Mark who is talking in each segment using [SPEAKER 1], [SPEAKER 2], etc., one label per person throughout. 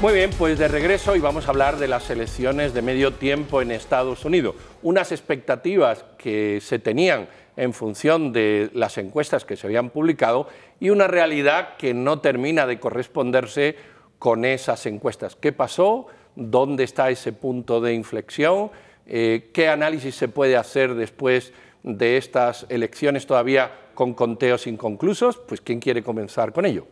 [SPEAKER 1] Muy bien, pues de regreso y vamos a hablar de las elecciones de medio tiempo en Estados Unidos. Unas expectativas que se tenían en función de las encuestas que se habían publicado y una realidad que no termina de corresponderse con esas encuestas. ¿Qué pasó? ¿Dónde está ese punto de inflexión? Eh, ¿Qué análisis se puede hacer después de estas elecciones todavía con conteos inconclusos? Pues ¿quién quiere comenzar con ello?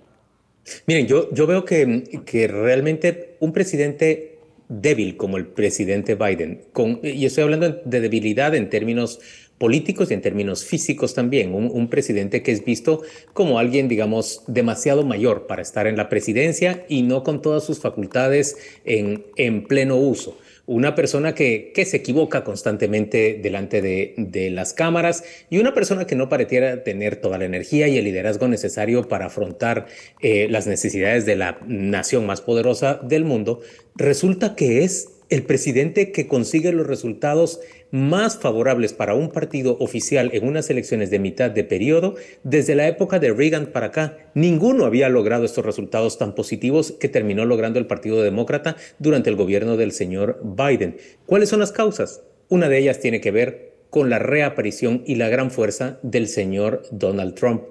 [SPEAKER 2] Miren, yo, veo que, realmente un presidente débil como el presidente Biden. y estoy hablando de debilidad en términos políticos y en términos físicos también. Un, presidente que es visto como alguien, digamos, demasiado mayor para estar en la presidencia y no con todas sus facultades en pleno uso una persona que, que, se equivoca constantemente delante de, las cámaras y una persona que no pareciera tener toda la energía y el liderazgo necesario para afrontar eh, las necesidades de la nación más poderosa del mundo, resulta que es el presidente que consigue los resultados más favorables para un partido oficial en unas elecciones de mitad de periodo, desde la época de Reagan para acá, ninguno había logrado estos resultados tan positivos que terminó logrando el Partido Demócrata durante el gobierno del señor Biden. ¿Cuáles son las causas? Una de ellas tiene que ver con la reaparición y la gran fuerza del señor Donald Trump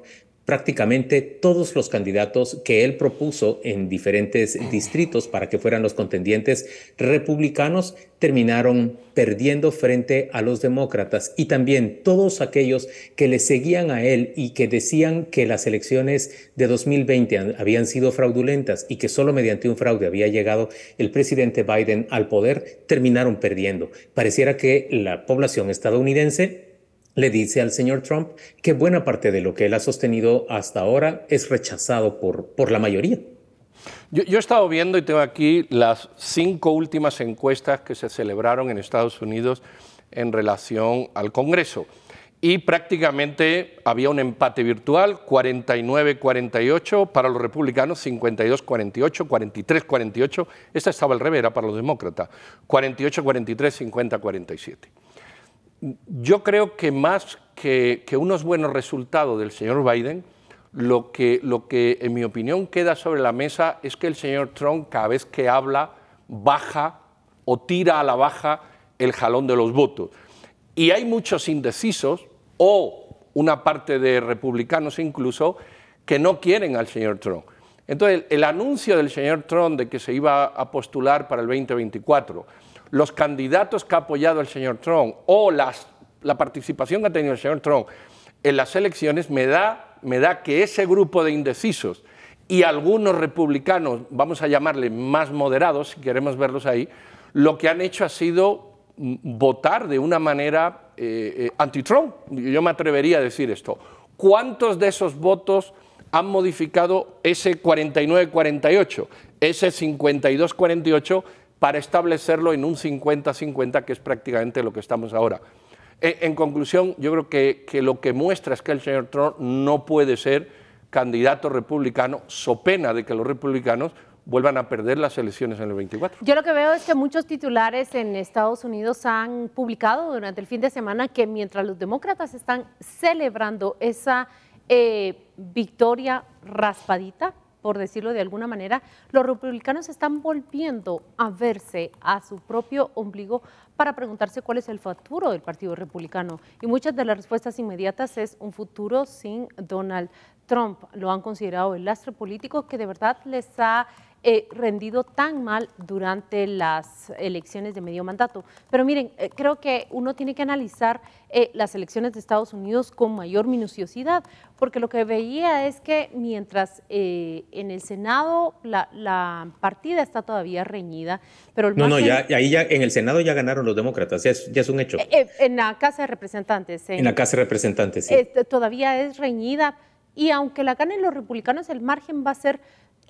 [SPEAKER 2] prácticamente todos los candidatos que él propuso en diferentes distritos para que fueran los contendientes republicanos terminaron perdiendo frente a los demócratas y también todos aquellos que le seguían a él y que decían que las elecciones de 2020 habían sido fraudulentas y que solo mediante un fraude había llegado el presidente Biden al poder, terminaron perdiendo. Pareciera que la población estadounidense le dice al señor Trump que buena parte de lo que él ha sostenido hasta ahora es rechazado por, por la mayoría.
[SPEAKER 1] Yo, yo, he estado viendo y tengo aquí las cinco últimas encuestas que se celebraron en Estados Unidos en relación al Congreso. Y prácticamente había un empate virtual, 49-48 para los republicanos, 52-48, 43-48. Esta estaba al revés, era para los demócratas, 48-43, 50-47. Yo creo que más que, unos buenos resultados del señor Biden, lo que, lo que en mi opinión queda sobre la mesa es que el señor Trump cada vez que habla baja o tira a la baja el jalón de los votos. Y hay muchos indecisos o una parte de republicanos incluso que no quieren al señor Trump. Entonces, el, el anuncio del señor Trump de que se iba a postular para el 2024 los candidatos que ha apoyado el señor Trump o la participación que ha tenido el señor Trump en las elecciones me da, me da que ese grupo de indecisos y algunos republicanos, vamos a llamarle más moderados, si queremos verlos ahí, lo que han hecho ha sido votar de una manera eh, eh, anti-Trump. Yo me atrevería a decir esto. ¿Cuántos de esos votos han modificado ese 49-48, ese 52-48 para establecerlo en un 50-50, que es prácticamente lo que estamos ahora. E, en conclusión, yo creo que, lo que muestra es que el señor Trump no puede ser candidato republicano, so pena de que los republicanos vuelvan a perder las elecciones en el 24.
[SPEAKER 3] Yo lo que veo es que muchos titulares en Estados Unidos han publicado durante el fin de semana que mientras los demócratas están celebrando esa eh, victoria raspadita, por decirlo de alguna manera, los republicanos están volviendo a verse a su propio ombligo para preguntarse cuál es el futuro del Partido Republicano. Y muchas de las respuestas inmediatas es un futuro sin Donald Trump. Lo han considerado el lastre político que de verdad les ha rendido tan mal durante las elecciones de medio mandato. Pero miren, eh, creo que uno tiene que analizar eh, las elecciones de Estados Unidos con mayor minuciosidad, porque lo que veía es que mientras eh, en el Senado la, partida está todavía reñida, pero No, no, ya, ahí
[SPEAKER 2] ya en el Senado ya ganaron los demócratas, ya es, ya es un hecho.
[SPEAKER 3] en la Casa de Representantes. En, la Casa
[SPEAKER 2] de Representantes, sí.
[SPEAKER 3] Este, todavía es reñida y aunque la ganen los republicanos, el margen va a ser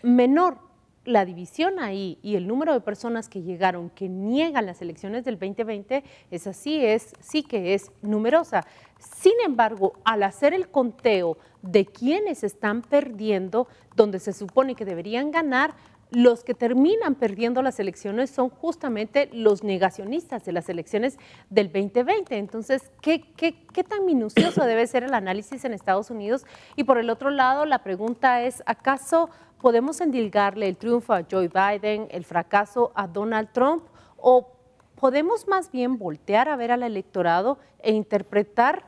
[SPEAKER 3] menor la división ahí y el número de personas que llegaron que niegan las elecciones del 2020 es así, es sí que es numerosa. Sin embargo, al hacer el conteo de quienes están perdiendo, donde se supone que deberían ganar, los que terminan perdiendo las elecciones son justamente los negacionistas de las elecciones del 2020. Entonces, ¿qué, qué, tan minucioso debe ser el análisis en Estados Unidos? Y por el otro lado, la pregunta es, ¿acaso podemos endilgarle el triunfo a Joe Biden, el fracaso a Donald Trump? ¿O podemos más bien voltear a ver al electorado e interpretar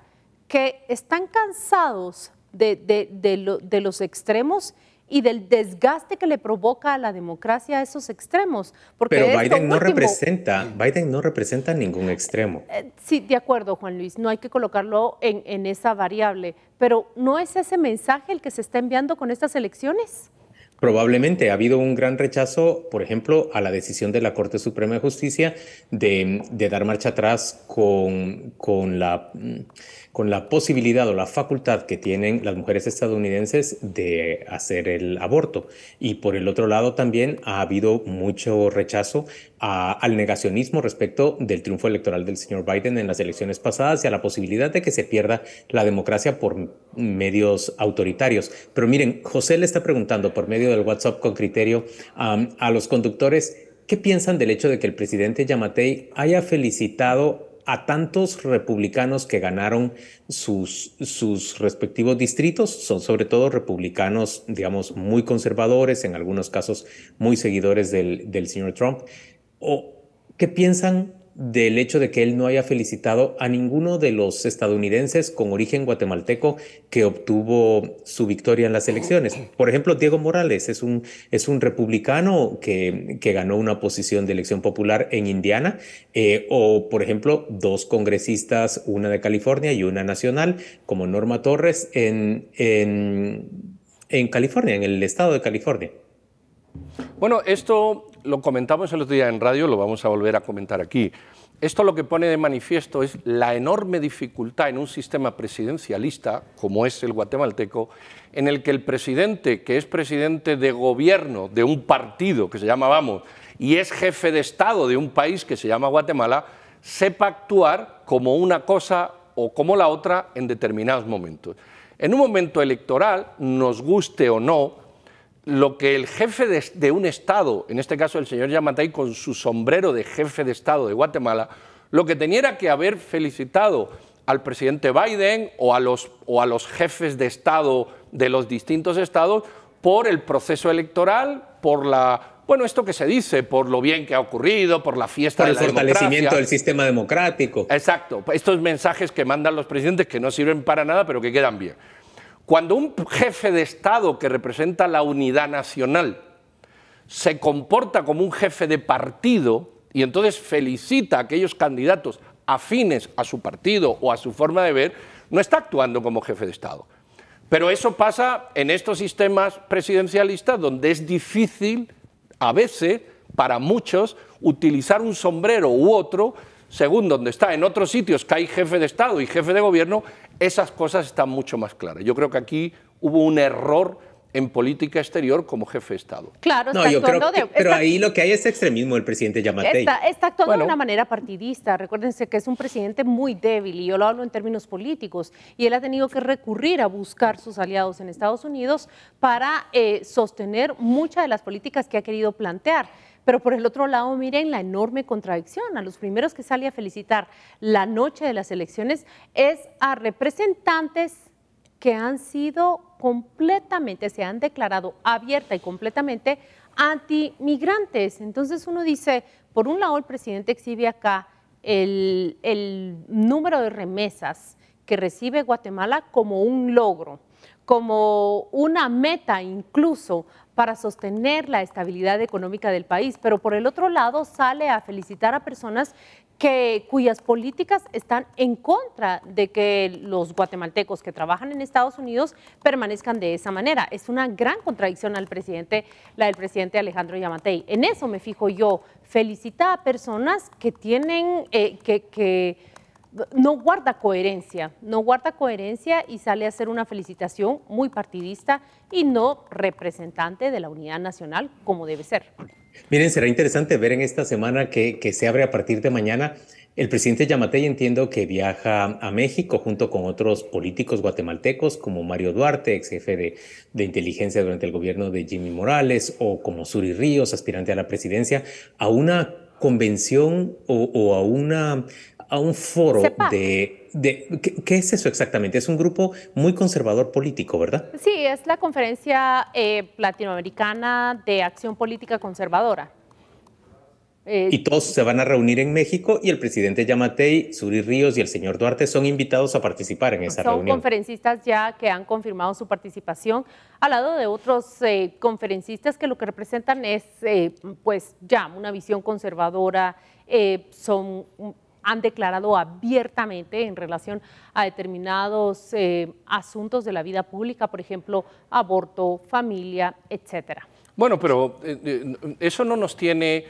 [SPEAKER 3] que están cansados de los extremos y del desgaste que le provoca a la democracia a esos extremos. Porque Pero Biden no, representa,
[SPEAKER 2] Biden no representa ningún extremo.
[SPEAKER 1] Eh,
[SPEAKER 3] sí, de acuerdo, Juan Luis, no hay que colocarlo en, en esa variable. Pero ¿no es ese mensaje el que se está enviando con estas elecciones?
[SPEAKER 2] Probablemente ha habido un gran rechazo, por ejemplo, a la decisión de la Corte Suprema de Justicia de, dar marcha atrás con, con la posibilidad o la facultad que tienen las mujeres estadounidenses de hacer el aborto. Y por el otro lado también ha habido mucho rechazo al negacionismo respecto del triunfo electoral del señor Biden en las elecciones pasadas y a la posibilidad de que se pierda la democracia por medios autoritarios. Pero miren, José le está preguntando por medio del WhatsApp con criterio um, a los conductores qué piensan del hecho de que el presidente Yamatei haya felicitado a tantos republicanos que ganaron sus, sus respectivos distritos. Son sobre todo republicanos, digamos, muy conservadores, en algunos casos muy seguidores del, del señor Trump. ¿O qué piensan del hecho de que él no haya felicitado a ninguno de los estadounidenses con origen guatemalteco que obtuvo su victoria en las elecciones. Por ejemplo, Diego Morales es un, es un republicano que, que ganó una posición de elección popular en Indiana, eh, o por ejemplo, dos congresistas, una de California y una nacional, como Norma Torres en, en,
[SPEAKER 1] en California, en el estado de California. Bueno, esto lo comentamos el otro día en radio, lo vamos a volver a comentar aquí. Esto lo que pone de manifiesto es la enorme dificultad en un sistema presidencialista, como es el guatemalteco, en el que el presidente, que es presidente de gobierno de un partido que se llama Vamos y es jefe de Estado de un país que se llama Guatemala, sepa actuar como una cosa o como la otra en determinados momentos. En un momento electoral, nos guste o no, lo que el jefe de, un Estado, en este caso el señor Yamatay con su sombrero de jefe de Estado de Guatemala, lo que tenía que haber felicitado al presidente Biden o a los, jefes de Estado de los distintos estados por el proceso electoral, por la... Bueno, esto que se dice, por lo bien que ha ocurrido, por la fiesta por el fortalecimiento del
[SPEAKER 2] sistema democrático.
[SPEAKER 1] Exacto, estos mensajes que mandan los presidentes que no sirven para nada, pero que quedan bien. Cuando un jefe de Estado que representa la unidad nacional se comporta como un jefe de partido y entonces felicita a aquellos candidatos afines a su partido o a su forma de ver, no está actuando como jefe de Estado. Pero eso pasa en estos sistemas presidencialistas donde es difícil, a veces, para muchos, utilizar un sombrero u otro según donde está. En otros sitios que hay jefe de Estado y jefe de gobierno, esas cosas están mucho más claras. Yo creo que aquí hubo un error en política exterior como jefe de Estado.
[SPEAKER 3] Claro, no, pero ahí
[SPEAKER 1] lo que hay es extremismo del presidente Yamatei.
[SPEAKER 3] Está, actuando de una manera partidista. Recuérdense que es un presidente muy débil, y yo lo hablo en términos políticos, y él ha tenido que recurrir a buscar sus aliados en Estados Unidos para eh, sostener muchas de las políticas que ha querido plantear pero por el otro lado, miren la enorme contradicción. A los primeros que sale a felicitar la noche de las elecciones es a representantes que han sido completamente, se han declarado abierta y completamente antimigrantes. Entonces uno dice, por un lado el presidente exhibe acá el, el número de remesas que recibe Guatemala como un logro como una meta incluso para sostener la estabilidad económica del país, pero por el otro lado sale a felicitar a personas que, cuyas políticas están en contra de que los guatemaltecos que trabajan en Estados Unidos permanezcan de esa manera. Es una gran contradicción al presidente, la del presidente Alejandro Yamatei. En eso me fijo yo, felicita a personas que tienen, eh, que no guarda coherencia, no guarda coherencia y sale a hacer una felicitación muy partidista y no representante de la unidad nacional como debe ser.
[SPEAKER 2] Miren, será interesante ver en esta semana que, se abre a partir de mañana. El presidente Yamatei entiendo que viaja a México junto con otros políticos guatemaltecos como Mario Duarte, ex jefe de, inteligencia durante el gobierno de Jimmy Morales, o como Suri Ríos, aspirante a la presidencia, a una convención o, a una a un foro de... de ¿qué, es eso exactamente? Es un grupo muy conservador político, ¿verdad?
[SPEAKER 3] Sí, es la Conferencia eh, Latinoamericana de Acción Política Conservadora. y
[SPEAKER 2] todos se van a reunir en México y el presidente Yamatei, Suri Ríos y el señor Duarte son invitados a participar en esa reunión. Son
[SPEAKER 3] conferencistas ya que han confirmado su participación al lado de otros eh, conferencistas que lo que representan es eh, pues ya una visión conservadora, son han declarado abiertamente en relación a determinados eh, asuntos de la vida pública, por ejemplo, aborto, familia, etcétera.
[SPEAKER 1] Bueno, pero eh, eh, eso no nos tiene...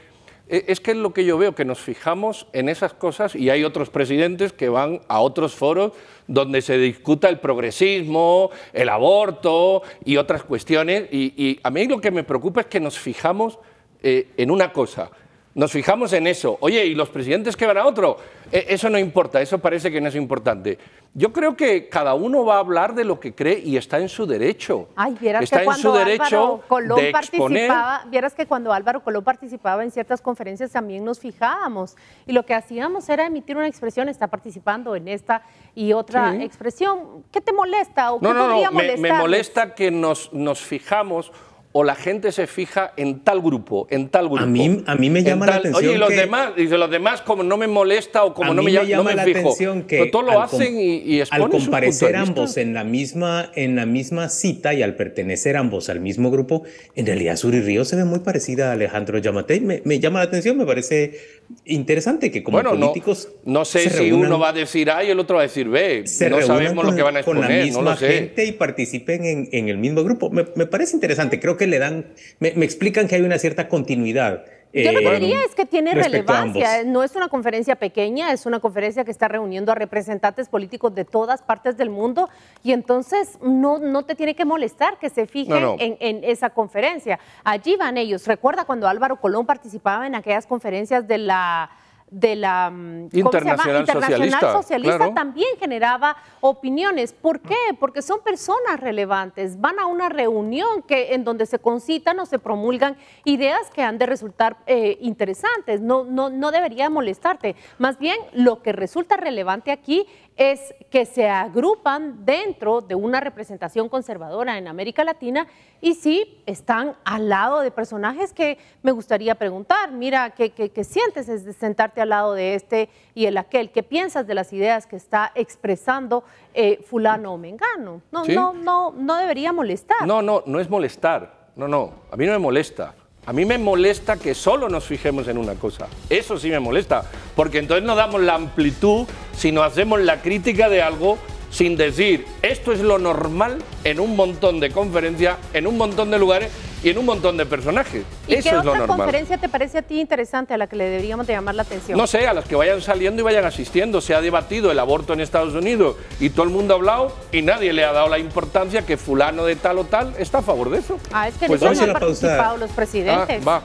[SPEAKER 1] Es que es lo que yo veo, que nos fijamos en esas cosas y hay otros presidentes que van a otros foros donde se discuta el progresismo, el aborto y otras cuestiones. Y, a mí lo que me preocupa es que nos fijamos en una cosa, nos fijamos en eso. Oye, ¿y los presidentes que van a otro? E, eso no importa, eso parece que no es importante. Yo creo que cada uno va a hablar de lo que cree y está en su derecho.
[SPEAKER 3] Ay, vieras que cuando Álvaro Colón participaba, vieras que cuando Álvaro Colón participaba en ciertas conferencias también nos fijábamos y lo que hacíamos era emitir una expresión, está participando en esta y otra expresión. ¿Qué te molesta o no, qué podría no, me, me molesta
[SPEAKER 1] que nos, nos fijamos o la gente se fija en tal grupo, en tal grupo. A mí, me llama la atención. Oye, y los, demás, y los demás, como no me molesta o como no me, llama, la atención que. todo lo hacen y, Al comparecer ambos
[SPEAKER 2] en la, misma, en la misma cita y al pertenecer ambos al mismo grupo, en realidad Suri Río se ve muy parecida a Alejandro Yamatei. me llama la atención, me parece interesante que como políticos no, sé si uno va a
[SPEAKER 1] decir A y el otro va a decir B. no sabemos lo que van a exponer, con la misma gente
[SPEAKER 2] y participen en, el mismo grupo. Me, parece interesante. Creo que le dan, me explican que hay una cierta continuidad
[SPEAKER 1] yo eh, lo que diría es que tiene relevancia. No
[SPEAKER 3] es una conferencia pequeña, es una conferencia que está reuniendo a representantes políticos de todas partes del mundo y entonces no, no te tiene que molestar que se fijen en, esa conferencia. Allí van ellos. Recuerda cuando Álvaro Colón participaba en aquellas conferencias de la de la mm, Internacional, Internacional Socialista, también generaba opiniones. ¿Por qué? Porque son personas relevantes, van a una reunión que, en donde se concitan o se promulgan ideas que han de resultar eh, interesantes, no, no, debería molestarte. Más bien, lo que resulta relevante aquí es que se agrupan dentro de una representación conservadora en América Latina y sí están al lado de personajes que me gustaría preguntar, mira, ¿qué, qué sientes es de sentarte al lado de este y el aquel. ¿Qué piensas de las ideas que está expresando eh, fulano o mengano? No, no, no, no debería
[SPEAKER 1] molestar. No, no, no es molestar. No, no, a mí no me molesta. A mí me molesta que solo nos fijemos en una cosa. Eso sí me molesta, porque entonces no damos la amplitud, si no hacemos la crítica de algo sin decir, esto es lo normal en un montón de conferencias, en un montón de lugares y en un montón de personajes. Eso es lo normal. conferencia
[SPEAKER 3] te parece a ti interesante, a la que le deberíamos de llamar la atención? No sé,
[SPEAKER 1] a las que vayan saliendo y vayan asistiendo. Se ha debatido el aborto en Estados Unidos y todo el mundo ha hablado y nadie le ha dado la importancia que fulano de tal o tal está a favor de eso.
[SPEAKER 3] Ah, es que pues no han participado los presidentes.
[SPEAKER 1] Ah,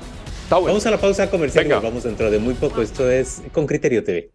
[SPEAKER 1] vamos a
[SPEAKER 2] la pausa comercial vamos entrar de muy poco. Esto es Con Criterio TV.